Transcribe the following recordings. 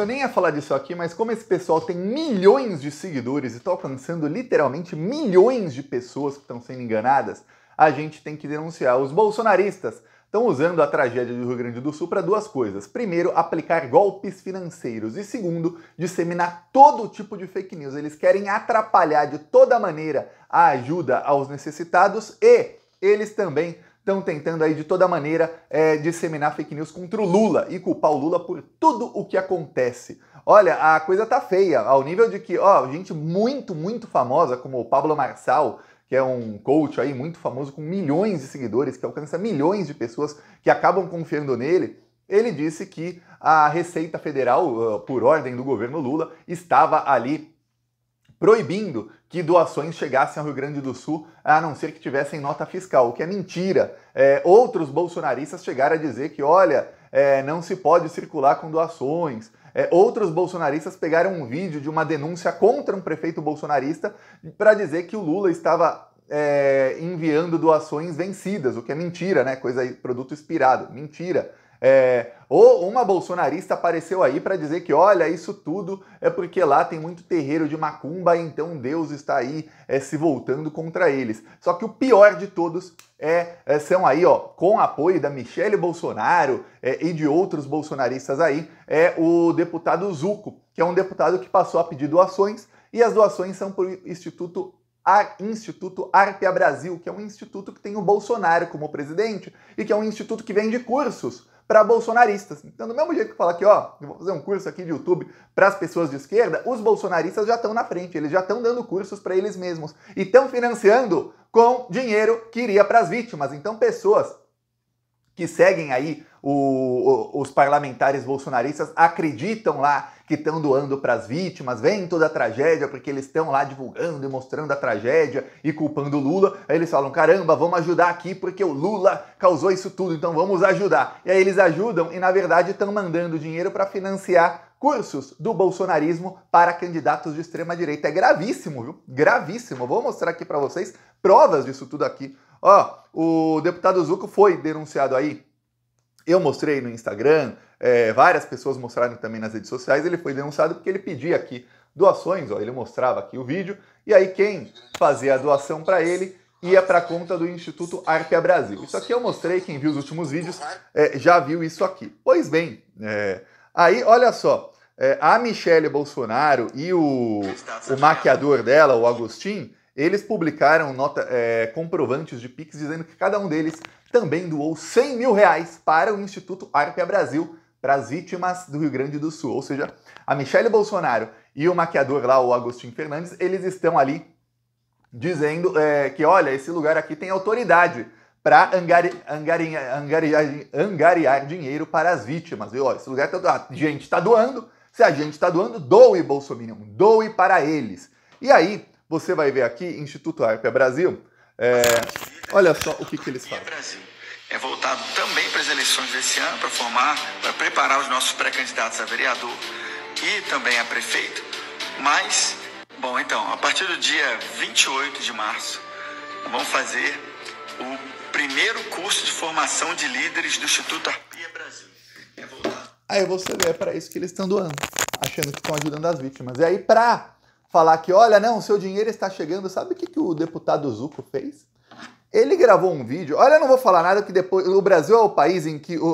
Eu nem ia falar disso aqui, mas como esse pessoal tem milhões de seguidores e está alcançando literalmente milhões de pessoas que estão sendo enganadas, a gente tem que denunciar. Os bolsonaristas estão usando a tragédia do Rio Grande do Sul para duas coisas. Primeiro, aplicar golpes financeiros. E segundo, disseminar todo tipo de fake news. Eles querem atrapalhar de toda maneira a ajuda aos necessitados e eles também estão tentando aí de toda maneira é, disseminar fake news contra o Lula e culpar o Lula por tudo o que acontece. Olha, a coisa tá feia, ao nível de que, ó, gente muito, muito famosa, como o Pablo Marçal, que é um coach aí muito famoso com milhões de seguidores, que alcança milhões de pessoas que acabam confiando nele, ele disse que a Receita Federal, ah, por ordem do governo Lula, estava ali proibindo que doações chegassem ao Rio Grande do Sul, a não ser que tivessem nota fiscal, o que é mentira. É, outros bolsonaristas chegaram a dizer que, olha, é, não se pode circular com doações. É, outros bolsonaristas pegaram um vídeo de uma denúncia contra um prefeito bolsonarista para dizer que o Lula estava é, enviando doações vencidas, o que é mentira, né? Coisa produto expirado, mentira. É, ou uma bolsonarista apareceu aí para dizer que, olha, isso tudo é porque lá tem muito terreiro de macumba, então Deus está aí é, se voltando contra eles. Só que o pior de todos é, é são aí, ó, com apoio da Michele Bolsonaro é, e de outros bolsonaristas aí, é o deputado Zuco, que é um deputado que passou a pedir doações e as doações são o Instituto a Instituto Arpia Brasil, que é um instituto que tem o Bolsonaro como presidente e que é um instituto que vende cursos para bolsonaristas. Então, do mesmo jeito que falar aqui, ó, eu vou fazer um curso aqui de YouTube para as pessoas de esquerda, os bolsonaristas já estão na frente, eles já estão dando cursos para eles mesmos e estão financiando com dinheiro que iria para as vítimas. Então, pessoas que seguem aí o, o, os parlamentares bolsonaristas acreditam lá que estão doando para as vítimas, vem toda a tragédia, porque eles estão lá divulgando e mostrando a tragédia e culpando o Lula. Aí eles falam: caramba, vamos ajudar aqui porque o Lula causou isso tudo, então vamos ajudar. E aí eles ajudam e, na verdade, estão mandando dinheiro para financiar cursos do bolsonarismo para candidatos de extrema direita. É gravíssimo, viu? Gravíssimo. Vou mostrar aqui para vocês provas disso tudo aqui Ó, o deputado Zuco foi denunciado aí. Eu mostrei no Instagram, é, várias pessoas mostraram também nas redes sociais. Ele foi denunciado porque ele pedia aqui doações, ó, ele mostrava aqui o vídeo. E aí quem fazia a doação para ele ia para a conta do Instituto Arpia Brasil. Isso aqui eu mostrei, quem viu os últimos vídeos é, já viu isso aqui. Pois bem, é, aí olha só, é, a Michele Bolsonaro e o, o maquiador dela, o Agostinho, eles publicaram nota, é, comprovantes de Pix dizendo que cada um deles também doou 100 mil reais para o Instituto Arpia Brasil para as vítimas do Rio Grande do Sul. Ou seja, a Michelle Bolsonaro e o maquiador lá, o Agostinho Fernandes, eles estão ali dizendo é, que, olha, esse lugar aqui tem autoridade para angari, angari, angari, angariar, dinheiro para as vítimas. Viu? esse lugar tá, gente está doando, se a gente está doando, doe Bolsonaro, doe para eles. E aí, você vai ver aqui, Instituto Arpia é Brasil. É, olha só o que, que eles fazem. É Brasil é voltado também para as eleições desse ano, para formar, para preparar os nossos pré-candidatos a vereador e também a prefeito. Mas, bom, então, a partir do dia 28 de março, vamos fazer o primeiro curso de formação de líderes do Instituto Arpia é Brasil. É voltado. Aí você vê, é para isso que eles estão doando, achando que estão ajudando as vítimas. E aí, para falar que, olha, não, seu dinheiro está chegando. Sabe o que, que o deputado Zuco fez? Ele gravou um vídeo. Olha, eu não vou falar nada que depois. O Brasil é o país em que o,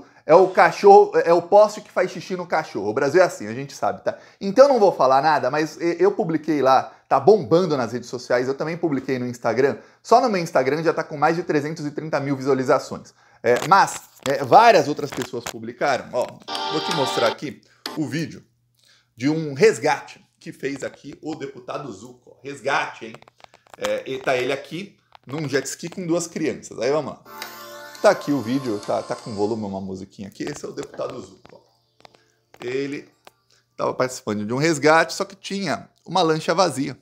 o é o cachorro, é o poste que faz xixi no cachorro. O Brasil é assim, a gente sabe, tá? Então não vou falar nada, mas eu publiquei lá, tá bombando nas redes sociais, eu também publiquei no Instagram. Só no meu Instagram já tá com mais de 330 mil visualizações. É, mas é, várias outras pessoas publicaram. Ó, vou te mostrar aqui o vídeo de um resgate que fez aqui o deputado Zuco. Resgate, hein? É, e tá ele aqui num jet ski com duas crianças. Aí vamos lá. Tá aqui o vídeo, tá, tá com volume uma musiquinha aqui. Esse é o deputado Zuco. Ele estava participando de um resgate, só que tinha uma lancha vazia.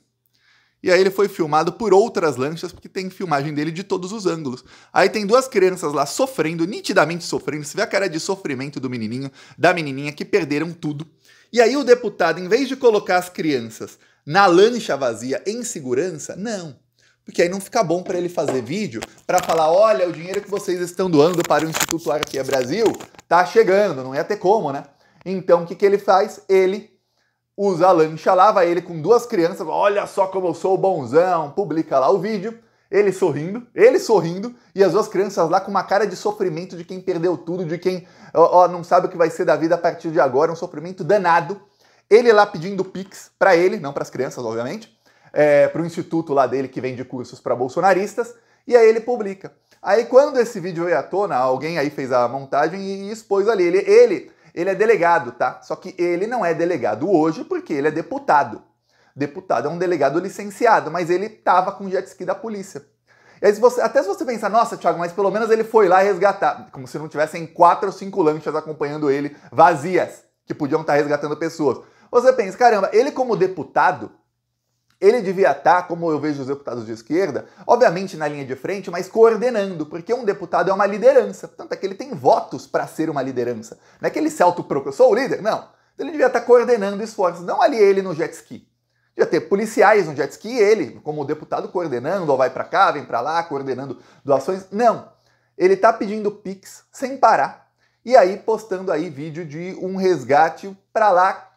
E aí ele foi filmado por outras lanchas, porque tem filmagem dele de todos os ângulos. Aí tem duas crianças lá sofrendo, nitidamente sofrendo. Você vê a cara de sofrimento do menininho, da menininha, que perderam tudo. E aí o deputado, em vez de colocar as crianças na lancha vazia em segurança, não. Porque aí não fica bom para ele fazer vídeo para falar: olha, o dinheiro que vocês estão doando para o Instituto Arquia Brasil tá chegando, não ia ter como, né? Então o que, que ele faz? Ele o lá, vai ele com duas crianças, olha só como eu sou bonzão, publica lá o vídeo, ele sorrindo, ele sorrindo, e as duas crianças lá com uma cara de sofrimento de quem perdeu tudo, de quem ó, ó não sabe o que vai ser da vida a partir de agora, um sofrimento danado. Ele lá pedindo pix para ele, não para as crianças, obviamente, é, para o instituto lá dele que vende cursos para bolsonaristas, e aí ele publica. Aí quando esse vídeo veio à tona, alguém aí fez a montagem e expôs ali. Ele, ele ele é delegado, tá? Só que ele não é delegado hoje porque ele é deputado. Deputado é um delegado licenciado, mas ele tava com o jet ski da polícia. E aí, se você, até se você pensar, nossa, Thiago, mas pelo menos ele foi lá resgatar. Como se não tivessem quatro ou cinco lanchas acompanhando ele, vazias, que podiam estar tá resgatando pessoas. Você pensa, caramba, ele como deputado, ele devia estar, como eu vejo os deputados de esquerda, obviamente na linha de frente, mas coordenando, porque um deputado é uma liderança. Tanto é que ele tem votos para ser uma liderança. Não é que ele se autoproclama, sou o líder? Não. Ele devia estar coordenando esforços, não ali ele no jet ski. Devia ter policiais no jet ski e ele, como deputado, coordenando, ou vai para cá, vem para lá, coordenando doações. Não. Ele está pedindo Pix sem parar. E aí postando aí vídeo de um resgate para lá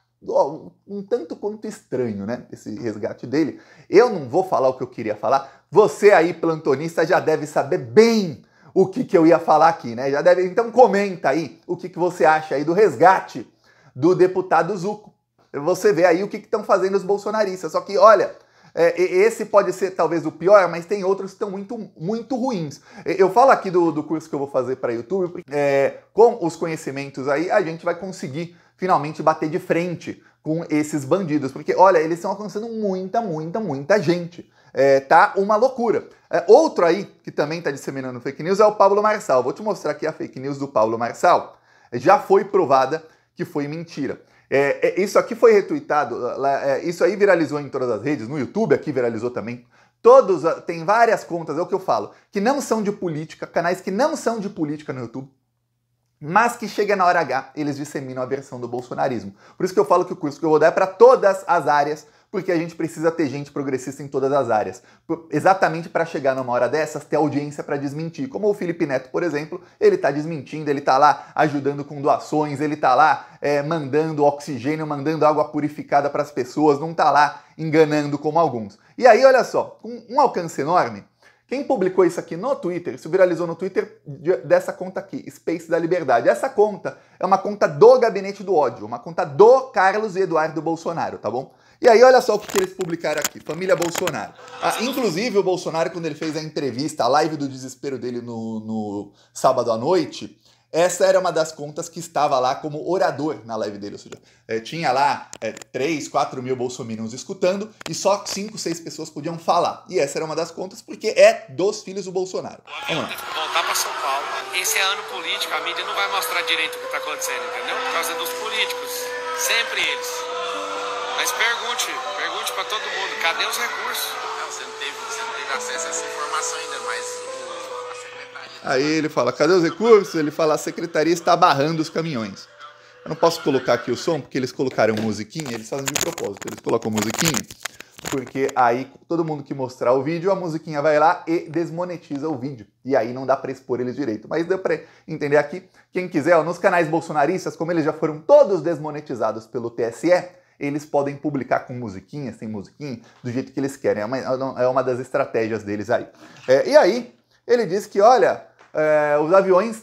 um tanto quanto estranho, né? Esse resgate dele. Eu não vou falar o que eu queria falar. Você aí, plantonista, já deve saber bem o que, que eu ia falar aqui, né? Já deve. Então comenta aí o que, que você acha aí do resgate do deputado Zuco. Você vê aí o que estão fazendo os bolsonaristas. Só que, olha, é, esse pode ser talvez o pior, mas tem outros que estão muito, muito ruins. Eu falo aqui do, do curso que eu vou fazer para YouTube, é, com os conhecimentos aí, a gente vai conseguir finalmente bater de frente com esses bandidos, porque olha, eles estão alcançando muita, muita, muita gente. É, tá uma loucura. É, outro aí que também está disseminando fake news é o Pablo Marçal. Vou te mostrar aqui a fake news do Pablo Marçal. Já foi provada que foi mentira. É, é, isso aqui foi retweetado, é, isso aí viralizou em todas as redes, no YouTube aqui viralizou também. Todos, ah, tem várias contas, é o que eu falo, que não são de política, canais que não são de política no YouTube, mas que chega na hora H, eles disseminam a versão do bolsonarismo. Por isso que eu falo que o curso que eu vou dar é para todas as áreas porque a gente precisa ter gente progressista em todas as áreas. Exatamente para chegar numa hora dessas, ter audiência para desmentir. Como o Felipe Neto, por exemplo, ele está desmentindo, ele está lá ajudando com doações, ele está lá é, mandando oxigênio, mandando água purificada para as pessoas, não está lá enganando como alguns. E aí, olha só, com um alcance enorme, quem publicou isso aqui no Twitter, isso viralizou no Twitter dessa conta aqui, Space da Liberdade. Essa conta é uma conta do Gabinete do Ódio, uma conta do Carlos Eduardo Bolsonaro, tá bom? E aí, olha só o que eles publicaram aqui: Família Bolsonaro. Ah, inclusive, o Bolsonaro, quando ele fez a entrevista, a live do desespero dele no, no sábado à noite, essa era uma das contas que estava lá como orador na live dele. Ou seja, é, tinha lá é, 3, 4 mil bolsominions escutando e só 5, 6 pessoas podiam falar. E essa era uma das contas porque é dos filhos do Bolsonaro. Vamos lá. Voltar para São Paulo. Esse é ano político, a mídia não vai mostrar direito o que está acontecendo, entendeu? Por causa dos políticos. Sempre eles. Mas pergunte, pergunte para todo mundo, cadê os recursos? Não, você não teve, você não teve acesso a essa informação ainda, mas o, secretaria. Tá aí ele fala, cadê os recursos? Ele fala, a secretaria está barrando os caminhões. Eu não posso colocar aqui o som, porque eles colocaram musiquinha, eles fazem de propósito, eles colocam musiquinha, porque aí todo mundo que mostrar o vídeo, a musiquinha vai lá e desmonetiza o vídeo. E aí não dá para expor eles direito. Mas deu para entender aqui. Quem quiser, ó, nos canais bolsonaristas, como eles já foram todos desmonetizados pelo TSE, eles podem publicar com musiquinha, sem musiquinha, do jeito que eles querem. É, é uma, é uma das estratégias deles aí. É, e aí, ele diz que, olha, é, os aviões,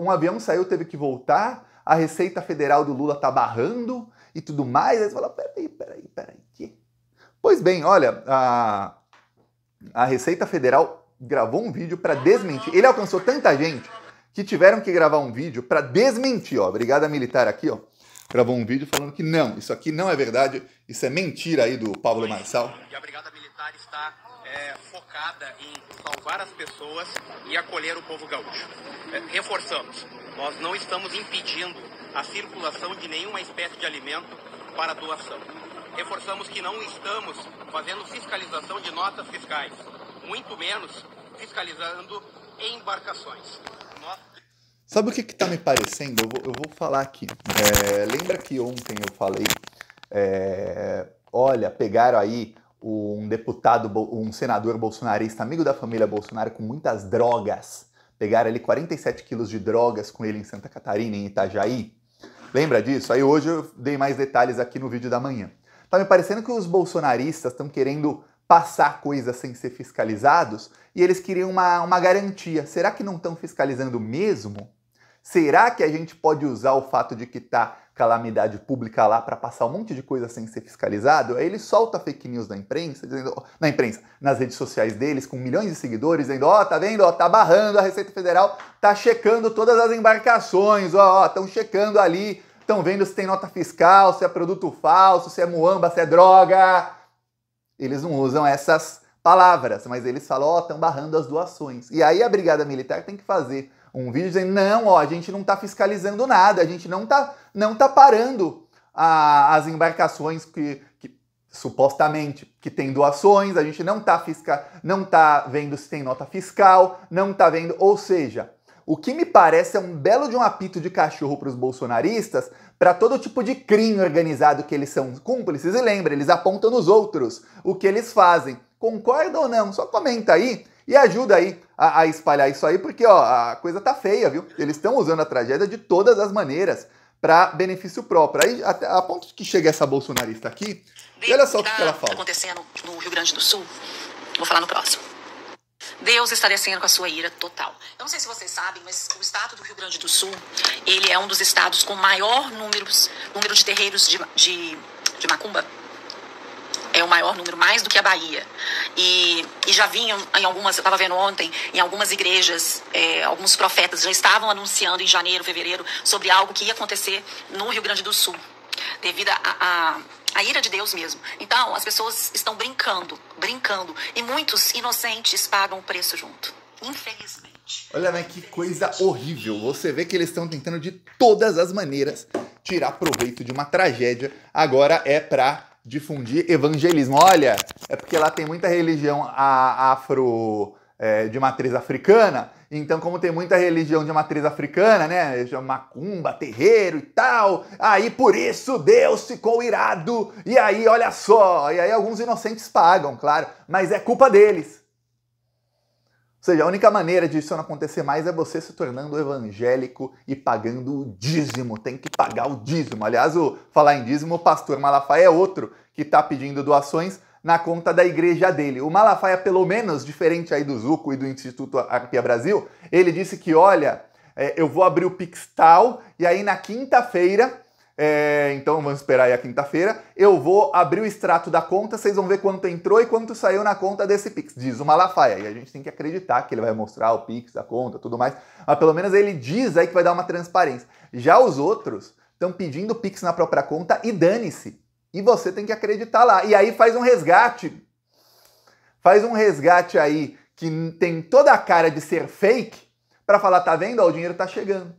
um avião saiu, teve que voltar, a Receita Federal do Lula tá barrando e tudo mais. Aí você fala, peraí, peraí, peraí. Que? Pois bem, olha, a, a Receita Federal gravou um vídeo para desmentir. Ele alcançou tanta gente que tiveram que gravar um vídeo para desmentir, ó. Brigada Militar aqui, ó gravou um vídeo falando que não, isso aqui não é verdade, isso é mentira aí do Pablo Marçal. E a Brigada Militar está é, focada em salvar as pessoas e acolher o povo gaúcho. É, reforçamos, nós não estamos impedindo a circulação de nenhuma espécie de alimento para doação. Reforçamos que não estamos fazendo fiscalização de notas fiscais, muito menos fiscalizando embarcações. Sabe o que está me parecendo? Eu vou, eu vou falar aqui. É, lembra que ontem eu falei, é, olha, pegaram aí um deputado, um senador bolsonarista, amigo da família Bolsonaro, com muitas drogas. Pegaram ali 47 quilos de drogas com ele em Santa Catarina, em Itajaí. Lembra disso? Aí hoje eu dei mais detalhes aqui no vídeo da manhã. Tá me parecendo que os bolsonaristas estão querendo passar coisas sem ser fiscalizados e eles queriam uma, uma garantia. Será que não estão fiscalizando mesmo? Será que a gente pode usar o fato de que tá calamidade pública lá para passar um monte de coisa sem ser fiscalizado? Aí ele solta fake news na imprensa, dizendo, na imprensa, nas redes sociais deles, com milhões de seguidores, dizendo, ó, oh, tá vendo, ó, oh, tá barrando a Receita Federal, tá checando todas as embarcações, ó, oh, estão checando ali, estão vendo se tem nota fiscal, se é produto falso, se é muamba, se é droga. Eles não usam essas palavras, mas eles falam, ó, estão barrando as doações. E aí a Brigada Militar tem que fazer um vídeo dizendo: não, ó, a gente não está fiscalizando nada, a gente não está não tá parando a, as embarcações que, que, supostamente que tem doações, a gente não está fisca, não tá vendo se tem nota fiscal, não está vendo, ou seja, o que me parece é um belo de um apito de cachorro para os bolsonaristas, para todo tipo de crime organizado que eles são cúmplices. E lembra, eles apontam nos outros o que eles fazem. Concorda ou não? Só comenta aí e ajuda aí a, a espalhar isso aí, porque ó, a coisa tá feia, viu? Eles estão usando a tragédia de todas as maneiras para benefício próprio. Aí, até, a ponto que chega essa bolsonarista aqui, e olha só o que, que ela fala. acontecendo no Rio Grande do Sul, vou falar no próximo. Deus está descendo com a sua ira total. Eu não sei se vocês sabem, mas o estado do Rio Grande do Sul, ele é um dos estados com maior número, número de terreiros de, de, de macumba é o maior número, mais do que a Bahia. E, e já vinham em algumas, eu estava vendo ontem, em algumas igrejas, é, alguns profetas já estavam anunciando em janeiro, fevereiro, sobre algo que ia acontecer no Rio Grande do Sul, devido a, a a ira de Deus mesmo. Então, as pessoas estão brincando, brincando. E muitos inocentes pagam o preço junto. Infelizmente. Olha, né, que coisa horrível. Você vê que eles estão tentando de todas as maneiras tirar proveito de uma tragédia. Agora é pra difundir evangelismo. Olha, é porque lá tem muita religião afro é, de matriz africana. Então, como tem muita religião de matriz africana, né? É macumba, terreiro e tal, aí por isso Deus ficou irado. E aí, olha só, e aí alguns inocentes pagam, claro, mas é culpa deles. Ou seja, a única maneira de isso não acontecer mais é você se tornando evangélico e pagando o dízimo. Tem que pagar o dízimo. Aliás, o falar em dízimo, o pastor Malafaia é outro que está pedindo doações na conta da igreja dele. O Malafaia, pelo menos, diferente aí do Zuco e do Instituto Arpia Brasil, ele disse que, olha, é, eu vou abrir o Pixtal e aí na quinta-feira é, então vamos esperar aí a quinta-feira. Eu vou abrir o extrato da conta, vocês vão ver quanto entrou e quanto saiu na conta desse Pix, diz o Malafaia. E a gente tem que acreditar que ele vai mostrar o Pix, a conta, tudo mais. Mas pelo menos ele diz aí que vai dar uma transparência. Já os outros estão pedindo Pix na própria conta e dane-se. E você tem que acreditar lá. E aí faz um resgate. Faz um resgate aí que tem toda a cara de ser fake para falar, tá vendo? Ó, o dinheiro tá chegando.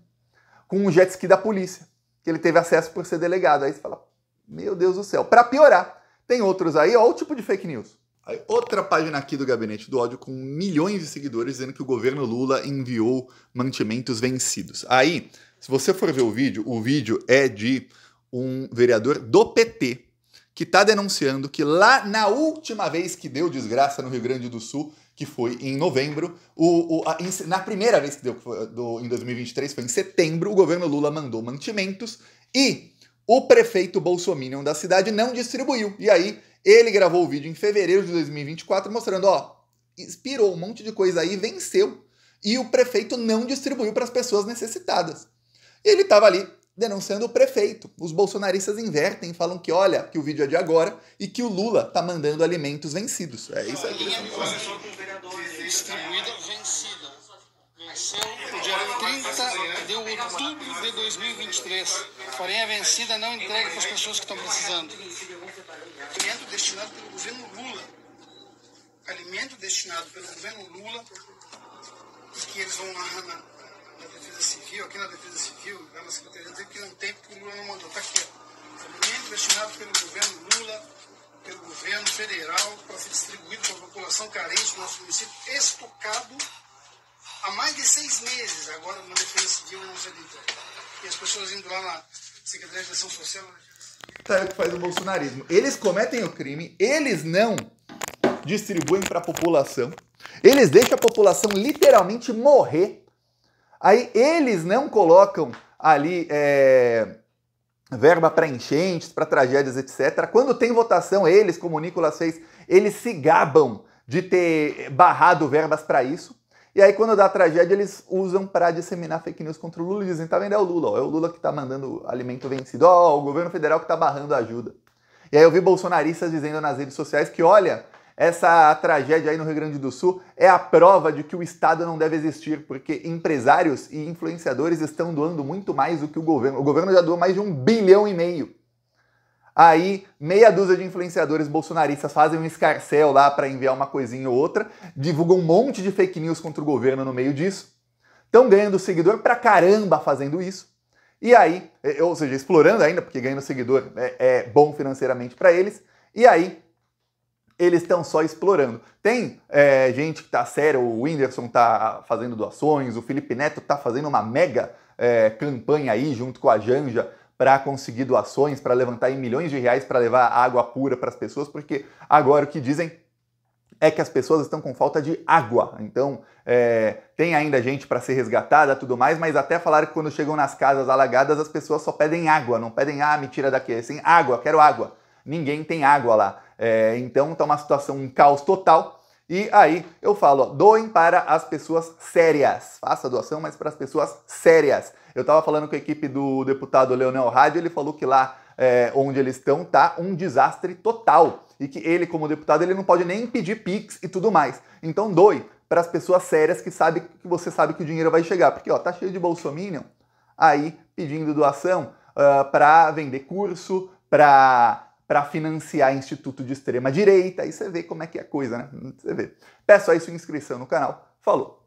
Com um jet ski da polícia que ele teve acesso por ser delegado. Aí você fala, meu Deus do céu. Para piorar, tem outros aí, olha o tipo de fake news. Aí, outra página aqui do Gabinete do Ódio com milhões de seguidores dizendo que o governo Lula enviou mantimentos vencidos. Aí, se você for ver o vídeo, o vídeo é de um vereador do PT que está denunciando que lá na última vez que deu desgraça no Rio Grande do Sul, que foi em novembro. O, o a, em, na primeira vez que deu, do, em 2023, foi em setembro, o governo Lula mandou mantimentos e o prefeito Bolsominion da cidade não distribuiu. E aí ele gravou o vídeo em fevereiro de 2024 mostrando, ó, inspirou um monte de coisa aí, venceu. E o prefeito não distribuiu para as pessoas necessitadas. E ele estava ali denunciando o prefeito. Os bolsonaristas invertem e falam que, olha, que o vídeo é de agora e que o Lula tá mandando alimentos vencidos. É isso aí que eles estão distribuída vencida. Venceu no dia 30 de outubro de 2023. Porém, a é vencida não entregue para as pessoas que estão precisando. Alimento destinado pelo governo Lula. Alimento destinado pelo governo Lula, que eles vão lá na, na Defesa Civil, aqui na Defesa Civil, lá na Secretaria, dizer que não tem porque o Lula não mandou. Está aqui. Alimento destinado pelo governo Lula pelo governo federal para ser distribuído para a população carente do nosso município, estocado há mais de seis meses, agora no defesa civil não sendo E as pessoas indo lá na Secretaria de Ação Social. Sabe né? tá, é o que faz o bolsonarismo? Eles cometem o crime, eles não distribuem para a população, eles deixam a população literalmente morrer, aí eles não colocam ali. É verba para enchentes, para tragédias, etc. Quando tem votação, eles, como o Nicolas fez, eles se gabam de ter barrado verbas para isso. E aí, quando dá tragédia, eles usam para disseminar fake news contra o Lula. e Dizem, tá vendo? É o Lula, ó. é o Lula que tá mandando alimento vencido, ó, o governo federal que tá barrando ajuda. E aí eu vi bolsonaristas dizendo nas redes sociais que, olha, essa tragédia aí no Rio Grande do Sul é a prova de que o Estado não deve existir, porque empresários e influenciadores estão doando muito mais do que o governo. O governo já doou mais de um bilhão e meio. Aí, meia dúzia de influenciadores bolsonaristas fazem um escarcel lá para enviar uma coisinha ou outra, divulgam um monte de fake news contra o governo no meio disso, estão ganhando seguidor pra caramba fazendo isso. E aí, eh, ou seja, explorando ainda, porque ganhando seguidor é, é bom financeiramente para eles. E aí, eles estão só explorando. Tem é, gente que tá sério, o Whindersson tá fazendo doações, o Felipe Neto tá fazendo uma mega é, campanha aí junto com a Janja para conseguir doações, para levantar em milhões de reais para levar água pura para as pessoas, porque agora o que dizem é que as pessoas estão com falta de água. Então, é, tem ainda gente para ser resgatada, tudo mais, mas até falaram que quando chegam nas casas alagadas, as pessoas só pedem água, não pedem, ah, me tira daqui, assim sem água, quero água. Ninguém tem água lá. É, então está uma situação, um caos total. E aí eu falo, doem para as pessoas sérias. Faça a doação, mas para as pessoas sérias. Eu estava falando com a equipe do deputado Leonel Rádio, ele falou que lá é, onde eles estão tá um desastre total. E que ele, como deputado, ele não pode nem pedir PIX e tudo mais. Então doe para as pessoas sérias que sabe que você sabe que o dinheiro vai chegar. Porque ó, tá cheio de bolsominion aí pedindo doação uh, ah, para vender curso, para para financiar instituto de extrema direita. Aí você vê como é que é a coisa, né? Você vê. Peço aí sua inscrição no canal. Falou!